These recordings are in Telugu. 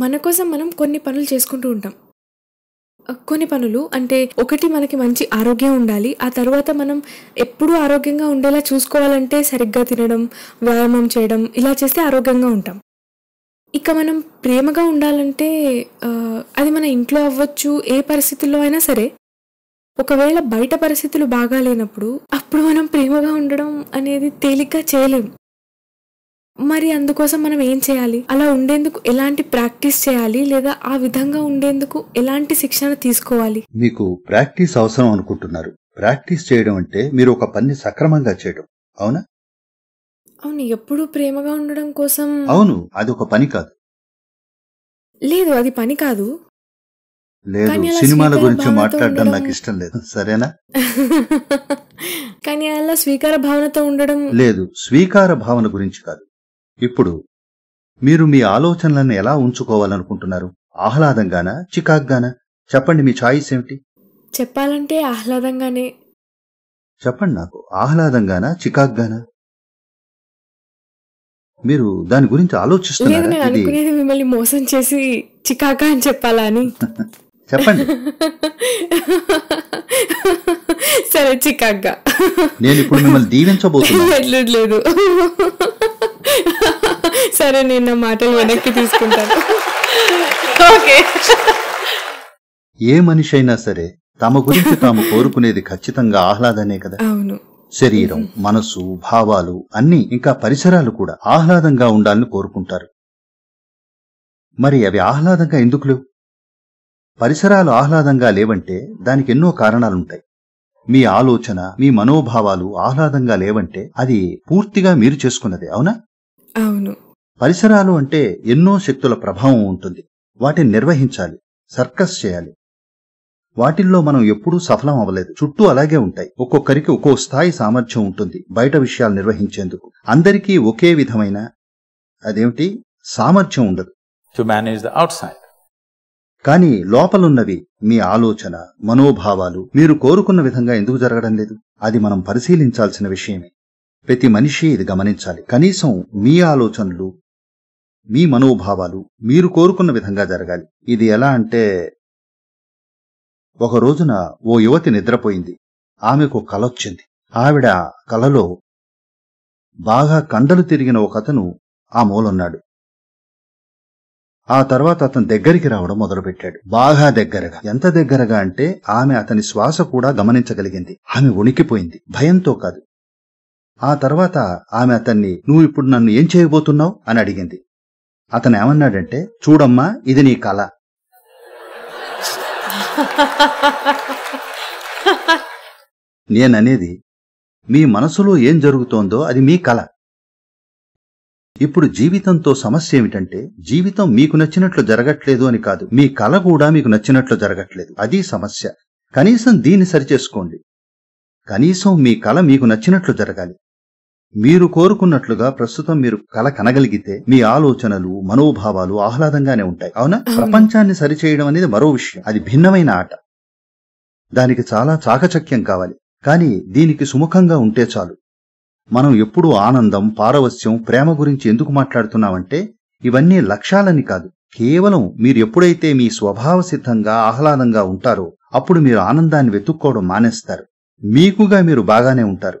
మన కోసం మనం కొన్ని పనులు చేసుకుంటూ ఉంటాం కొన్ని పనులు అంటే ఒకటి మనకి మంచి ఆరోగ్యం ఉండాలి ఆ తర్వాత మనం ఎప్పుడూ ఆరోగ్యంగా ఉండేలా చూసుకోవాలంటే సరిగ్గా తినడం వ్యాయామం చేయడం ఇలా చేస్తే ఆరోగ్యంగా ఉంటాం ఇక మనం ప్రేమగా ఉండాలంటే అది మన ఇంట్లో అవ్వచ్చు ఏ పరిస్థితుల్లో అయినా సరే ఒకవేళ బయట పరిస్థితులు బాగాలేనప్పుడు అప్పుడు మనం ప్రేమగా ఉండడం అనేది తేలిగ్గా చేయలేము మరి అందుకోసం మనం ఏం చేయాలి అలా ఉండేందుకు ఎలాంటి ప్రాక్టీస్ చేయాలి లేదా ఆ విధంగా ఉండేందుకు ఎలాంటి శిక్షణ తీసుకోవాలి మీకు ప్రాక్టీస్ అవసరం అనుకుంటున్నారు ప్రాక్టీస్ చేయడం అంటే మీరు ఒక పని సక్రమంగా చేయడం అవునా అవును ఎప్పుడు ప్రేమగా ఉండడం కోసం అవును అది ఒక పని కాదు లేదు అది పని కాదు లేదు సినిమాల గురించి మాట్లాడడం నాకు ఇష్టం లేదు సరేనా కానీ అలా స్వీకార భావనతో ఉండడం లేదు స్వీకార భావన గురించి కాదు ఇప్పుడు మీరు మీ ఆలోచనలను ఎలా ఉంచుకోవాలనుకుంటున్నారు ఆహ్లాదంగానా చికాగ్గానా చెప్పండి మీ ఛాయిస్ ఏమిటి చెప్పాలంటే ఆహ్లాదంగానే చెప్పండి నాకు ఆహ్లాదంగానా చికాగ్గానా మీరు దాని గురించి ఆలోచిస్తున్నారు మిమ్మల్ని మోసం చేసి చికాక అని చెప్పాలా అని చెప్పండి సరే చికాగ్గా నేను ఇప్పుడు మిమ్మల్ని దీవించబోతున్నాను లేదు సరే నేను నా మాటలు వెనక్కి తీసుకుంటాను ఏ మనిషి అయినా సరే తమ గురించి తాము కోరుకునేది ఖచ్చితంగా ఆహ్లాదనే కదా అవును శరీరం మనసు భావాలు అన్ని ఇంకా పరిసరాలు కూడా ఆహ్లాదంగా ఉండాలని కోరుకుంటారు మరి అవి ఆహ్లాదంగా ఎందుకు లేవు పరిసరాలు ఆహ్లాదంగా లేవంటే దానికి ఎన్నో కారణాలుంటాయి మీ ఆలోచన మీ మనోభావాలు ఆహ్లాదంగా లేవంటే అది పూర్తిగా మీరు చేసుకున్నదే అవునా అవును పరిసరాలు అంటే ఎన్నో శక్తుల ప్రభావం ఉంటుంది వాటిని నిర్వహించాలి సర్కస్ చేయాలి వాటిల్లో మనం ఎప్పుడూ సఫలం అవ్వలేదు చుట్టూ అలాగే ఉంటాయి ఒక్కొక్కరికి ఒక్కో స్థాయి సామర్థ్యం ఉంటుంది బయట విషయాలు నిర్వహించేందుకు అందరికీ ఒకే విధమైన అదేమిటి సామర్థ్యం ఉండదు టు మేనేజ్ సైడ్ కానీ లోపలున్నవి మీ ఆలోచన మనోభావాలు మీరు కోరుకున్న విధంగా ఎందుకు జరగడం లేదు అది మనం పరిశీలించాల్సిన విషయమే ప్రతి మనిషి ఇది గమనించాలి కనీసం మీ ఆలోచనలు మీ మనోభావాలు మీరు కోరుకున్న విధంగా జరగాలి ఇది ఎలా అంటే ఒక రోజున ఓ యువతి నిద్రపోయింది ఆమెకు కలొచ్చింది ఆవిడ కలలో బాగా కండలు తిరిగిన ఒక అతను ఆ మూలన్నాడు ఆ తర్వాత అతను దగ్గరికి రావడం మొదలుపెట్టాడు బాగా దగ్గరగా ఎంత దగ్గరగా అంటే ఆమె అతని శ్వాస కూడా గమనించగలిగింది ఆమె ఉనికిపోయింది భయంతో కాదు ఆ తర్వాత ఆమె అతన్ని నువ్వు ఇప్పుడు నన్ను ఏం చేయబోతున్నావు అని అడిగింది అతను ఏమన్నాడంటే చూడమ్మా ఇది నీ కళ నేననేది మీ మనసులో ఏం జరుగుతోందో అది మీ కళ ఇప్పుడు జీవితంతో సమస్య ఏమిటంటే జీవితం మీకు నచ్చినట్లు జరగట్లేదు అని కాదు మీ కళ కూడా మీకు నచ్చినట్లు జరగట్లేదు అది సమస్య కనీసం దీన్ని సరిచేసుకోండి కనీసం మీ కళ మీకు నచ్చినట్లు జరగాలి మీరు కోరుకున్నట్లుగా ప్రస్తుతం మీరు కల కనగలిగితే మీ ఆలోచనలు మనోభావాలు ఆహ్లాదంగానే ఉంటాయి అవునా ప్రపంచాన్ని సరిచేయడం అనేది మరో విషయం అది భిన్నమైన ఆట దానికి చాలా చాకచక్యం కావాలి కానీ దీనికి సుముఖంగా ఉంటే చాలు మనం ఎప్పుడూ ఆనందం పారవస్యం ప్రేమ గురించి ఎందుకు మాట్లాడుతున్నామంటే ఇవన్నీ లక్ష్యాలని కాదు కేవలం మీరు ఎప్పుడైతే మీ స్వభావ సిద్ధంగా ఆహ్లాదంగా ఉంటారో అప్పుడు మీరు ఆనందాన్ని వెతుక్కోవడం మానేస్తారు మీకుగా మీరు బాగానే ఉంటారు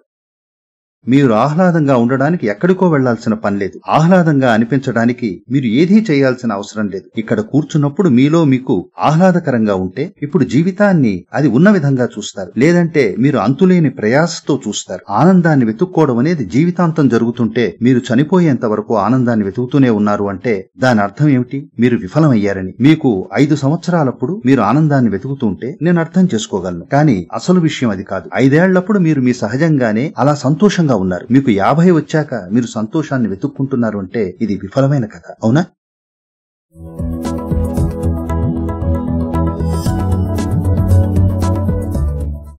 మీరు ఆహ్లాదంగా ఉండడానికి ఎక్కడికో వెళ్లాల్సిన పనిలేదు ఆహ్లాదంగా అనిపించడానికి మీరు ఏదీ చేయాల్సిన అవసరం లేదు ఇక్కడ కూర్చున్నప్పుడు మీలో మీకు ఆహ్లాదకరంగా ఉంటే ఇప్పుడు జీవితాన్ని అది ఉన్న విధంగా చూస్తారు లేదంటే మీరు అంతులేని ప్రయాసతో చూస్తారు ఆనందాన్ని వెతుక్కోవడం అనేది జీవితాంతం జరుగుతుంటే మీరు చనిపోయేంత వరకు ఆనందాన్ని వెతుకుతూనే ఉన్నారు అంటే దాని అర్థం ఏమిటి మీరు విఫలమయ్యారని మీకు ఐదు సంవత్సరాలప్పుడు మీరు ఆనందాన్ని వెతుకుతుంటే నేను అర్థం చేసుకోగలను కానీ అసలు విషయం అది కాదు ఐదేళ్లప్పుడు మీరు మీ సహజంగానే అలా సంతోషంగా సంతోషంగా ఉన్నారు మీకు యాభై వచ్చాక మీరు సంతోషాన్ని వెతుక్కుంటున్నారు అంటే ఇది విఫలమైన కథ అవునా